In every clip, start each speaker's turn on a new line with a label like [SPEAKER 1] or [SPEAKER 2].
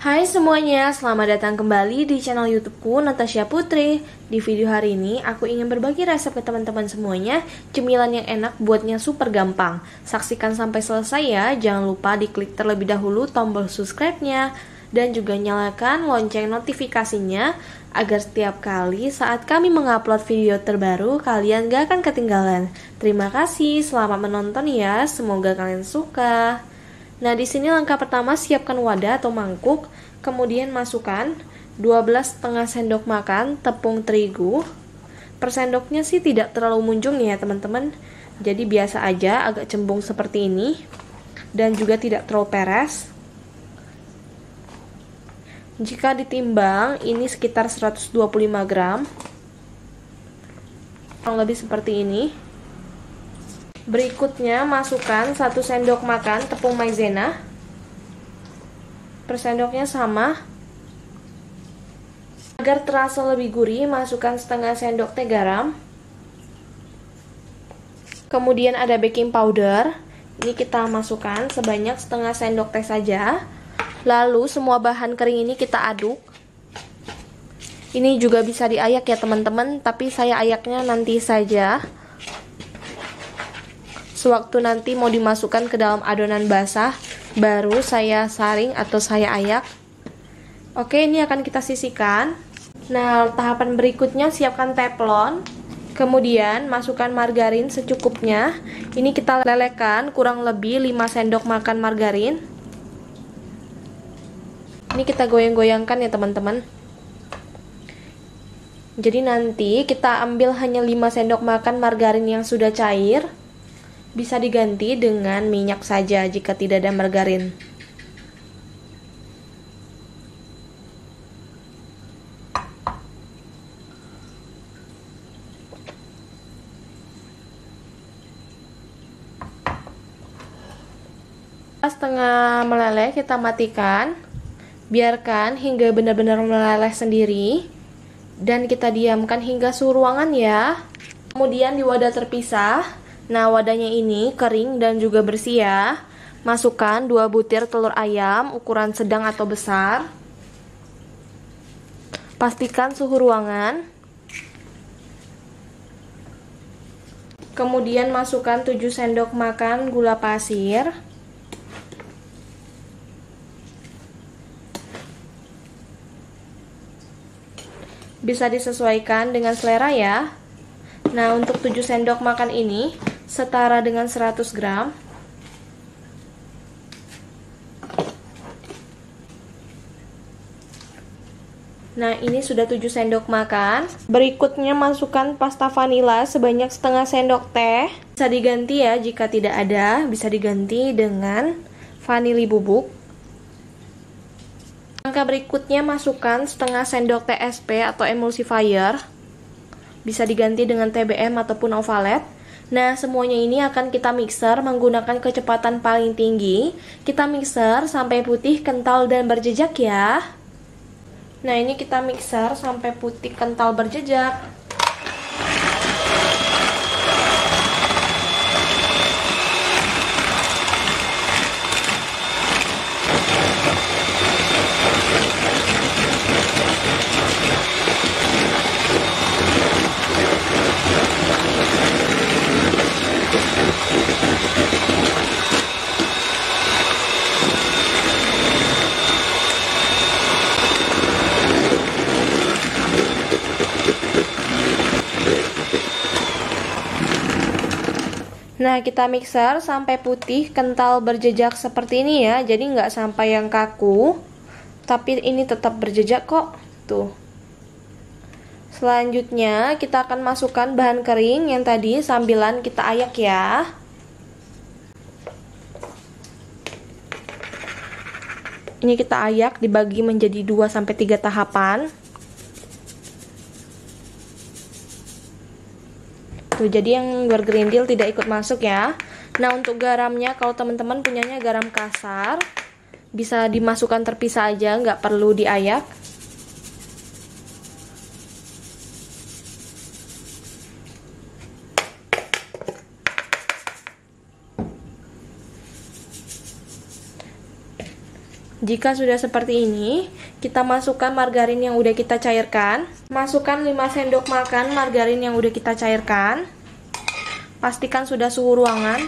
[SPEAKER 1] Hai semuanya, selamat datang kembali di channel YouTubeku Natasha Putri. Di video hari ini, aku ingin berbagi resep ke teman-teman semuanya cemilan yang enak buatnya super gampang. Saksikan sampai selesai ya, jangan lupa diklik terlebih dahulu tombol subscribe-nya dan juga nyalakan lonceng notifikasinya agar setiap kali saat kami mengupload video terbaru kalian gak akan ketinggalan. Terima kasih, selamat menonton ya, semoga kalian suka. Nah, di sini langkah pertama siapkan wadah atau mangkuk, kemudian masukkan 12 setengah sendok makan tepung terigu. Persendoknya sih tidak terlalu munjung ya, teman-teman. Jadi biasa aja, agak cembung seperti ini dan juga tidak terlalu peres. Jika ditimbang, ini sekitar 125 gram. Kurang lebih seperti ini. Berikutnya masukkan 1 sendok makan tepung maizena. Persendoknya sama. Agar terasa lebih gurih, masukkan setengah sendok teh garam. Kemudian ada baking powder. Ini kita masukkan sebanyak setengah sendok teh saja. Lalu semua bahan kering ini kita aduk. Ini juga bisa diayak ya teman-teman, tapi saya ayaknya nanti saja. Sewaktu nanti mau dimasukkan ke dalam adonan basah, baru saya saring atau saya ayak. Oke, ini akan kita sisihkan. Nah, tahapan berikutnya siapkan teflon. Kemudian masukkan margarin secukupnya. Ini kita lelekan kurang lebih 5 sendok makan margarin. Ini kita goyang-goyangkan ya, teman-teman. Jadi nanti kita ambil hanya 5 sendok makan margarin yang sudah cair bisa diganti dengan minyak saja jika tidak ada margarin. setengah meleleh kita matikan biarkan hingga benar-benar meleleh sendiri dan kita diamkan hingga suhu ruangan ya kemudian di wadah terpisah Nah, wadahnya ini kering dan juga bersih ya. Masukkan 2 butir telur ayam ukuran sedang atau besar. Pastikan suhu ruangan. Kemudian masukkan 7 sendok makan gula pasir. Bisa disesuaikan dengan selera ya. Nah, untuk 7 sendok makan ini setara dengan 100 gram Nah ini sudah 7 sendok makan Berikutnya masukkan pasta vanila sebanyak setengah sendok teh Bisa diganti ya jika tidak ada Bisa diganti dengan vanili bubuk Langkah berikutnya masukkan setengah sendok TSP atau emulsifier Bisa diganti dengan TBM ataupun ovalet Nah, semuanya ini akan kita mixer menggunakan kecepatan paling tinggi. Kita mixer sampai putih, kental, dan berjejak ya. Nah, ini kita mixer sampai putih, kental, berjejak. Nah kita mixer sampai putih kental berjejak seperti ini ya Jadi nggak sampai yang kaku Tapi ini tetap berjejak kok Tuh Selanjutnya kita akan masukkan bahan kering yang tadi sambilan kita ayak ya Ini kita ayak dibagi menjadi 2-3 tahapan gitu jadi yang luar green deal tidak ikut masuk ya nah untuk garamnya kalau teman-teman punyanya garam kasar bisa dimasukkan terpisah aja nggak perlu diayak Jika sudah seperti ini, kita masukkan margarin yang udah kita cairkan. Masukkan 5 sendok makan margarin yang udah kita cairkan. Pastikan sudah suhu ruangan.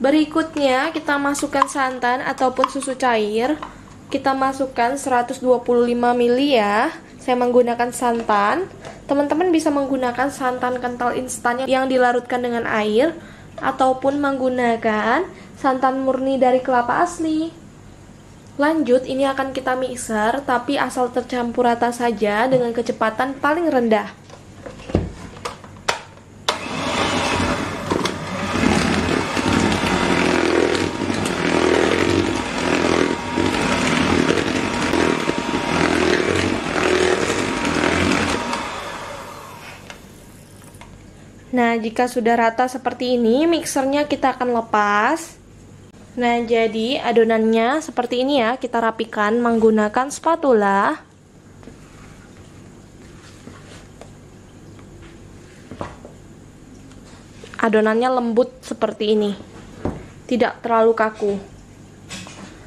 [SPEAKER 1] Berikutnya kita masukkan santan ataupun susu cair. Kita masukkan 125 ml ya. Saya menggunakan santan. Teman-teman bisa menggunakan santan kental instan yang dilarutkan dengan air ataupun menggunakan santan murni dari kelapa asli. Lanjut, ini akan kita mixer, tapi asal tercampur rata saja dengan kecepatan paling rendah. Nah, jika sudah rata seperti ini, mixernya kita akan lepas. Nah, jadi adonannya seperti ini ya, kita rapikan menggunakan spatula. Adonannya lembut seperti ini, tidak terlalu kaku.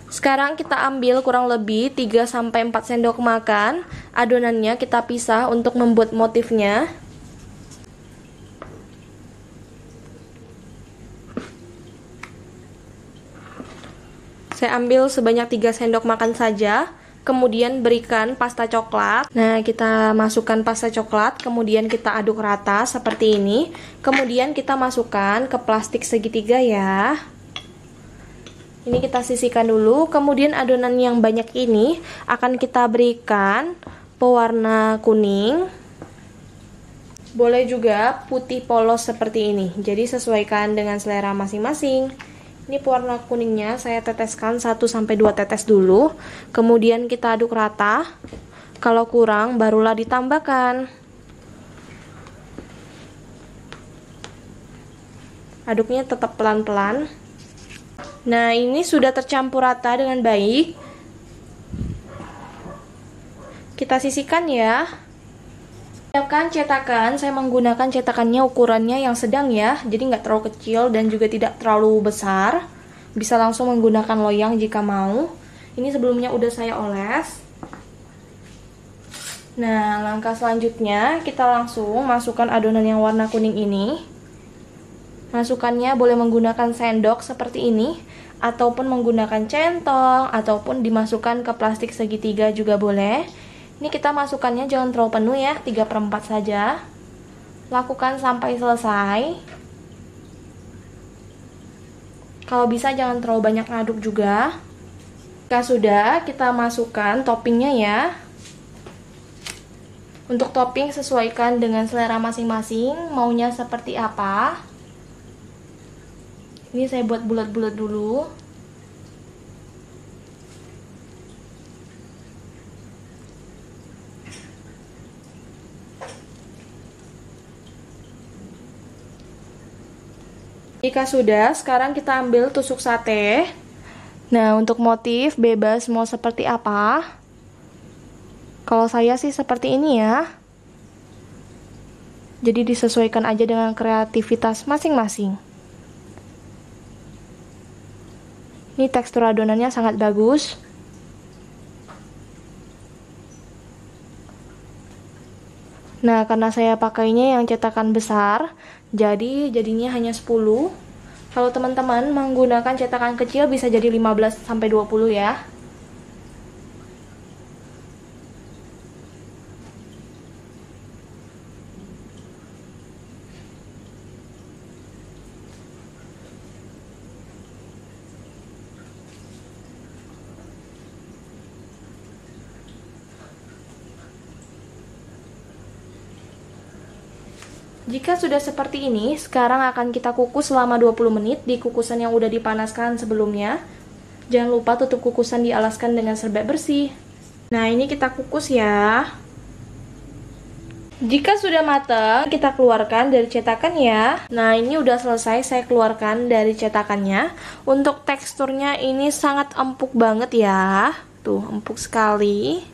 [SPEAKER 1] Sekarang kita ambil kurang lebih 3-4 sendok makan, adonannya kita pisah untuk membuat motifnya. Saya ambil sebanyak 3 sendok makan saja. Kemudian berikan pasta coklat. Nah, kita masukkan pasta coklat, kemudian kita aduk rata seperti ini. Kemudian kita masukkan ke plastik segitiga ya. Ini kita sisihkan dulu, kemudian adonan yang banyak ini akan kita berikan pewarna kuning boleh juga putih polos seperti ini. Jadi sesuaikan dengan selera masing-masing. Ini pewarna kuningnya saya teteskan 1 sampai 2 tetes dulu. Kemudian kita aduk rata. Kalau kurang barulah ditambahkan. Aduknya tetap pelan-pelan. Nah, ini sudah tercampur rata dengan baik. Kita sisihkan ya. Siapkan cetakan, saya menggunakan cetakannya ukurannya yang sedang ya, jadi nggak terlalu kecil dan juga tidak terlalu besar. Bisa langsung menggunakan loyang jika mau. Ini sebelumnya udah saya oles. Nah, langkah selanjutnya kita langsung masukkan adonan yang warna kuning ini. Masukannya boleh menggunakan sendok seperti ini, ataupun menggunakan centong, ataupun dimasukkan ke plastik segitiga juga boleh ini kita masukkannya jangan terlalu penuh ya, 3 per 4 saja. Lakukan sampai selesai. Kalau bisa jangan terlalu banyak aduk juga. Jika nah, sudah, kita masukkan toppingnya ya. Untuk topping sesuaikan dengan selera masing-masing, maunya seperti apa. Ini saya buat bulat-bulat dulu. Jika sudah, sekarang kita ambil tusuk sate. Nah, untuk motif bebas mau seperti apa? Kalau saya sih seperti ini ya. Jadi disesuaikan aja dengan kreativitas masing-masing. Ini tekstur adonannya sangat bagus. Nah, karena saya pakainya yang cetakan besar, jadi jadinya hanya 10. Kalau teman-teman menggunakan cetakan kecil bisa jadi 15 sampai 20 ya. Jika sudah seperti ini, sekarang akan kita kukus selama 20 menit di kukusan yang udah dipanaskan sebelumnya. Jangan lupa tutup kukusan dialaskan dengan serbet bersih. Nah, ini kita kukus ya. Jika sudah matang, kita keluarkan dari cetakan ya. Nah, ini udah selesai saya keluarkan dari cetakannya. Untuk teksturnya ini sangat empuk banget ya. Tuh, empuk sekali.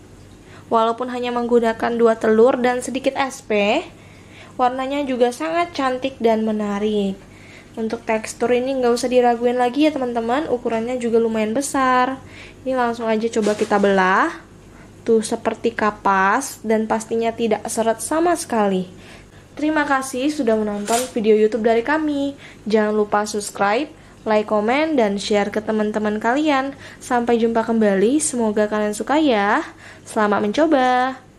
[SPEAKER 1] Walaupun hanya menggunakan dua telur dan sedikit SP, Warnanya juga sangat cantik dan menarik. Untuk tekstur ini nggak usah diraguin lagi ya teman-teman, ukurannya juga lumayan besar. Ini langsung aja coba kita belah. Tuh seperti kapas dan pastinya tidak seret sama sekali. Terima kasih sudah menonton video YouTube dari kami. Jangan lupa subscribe, like, komen, dan share ke teman-teman kalian. Sampai jumpa kembali, semoga kalian suka ya. Selamat mencoba.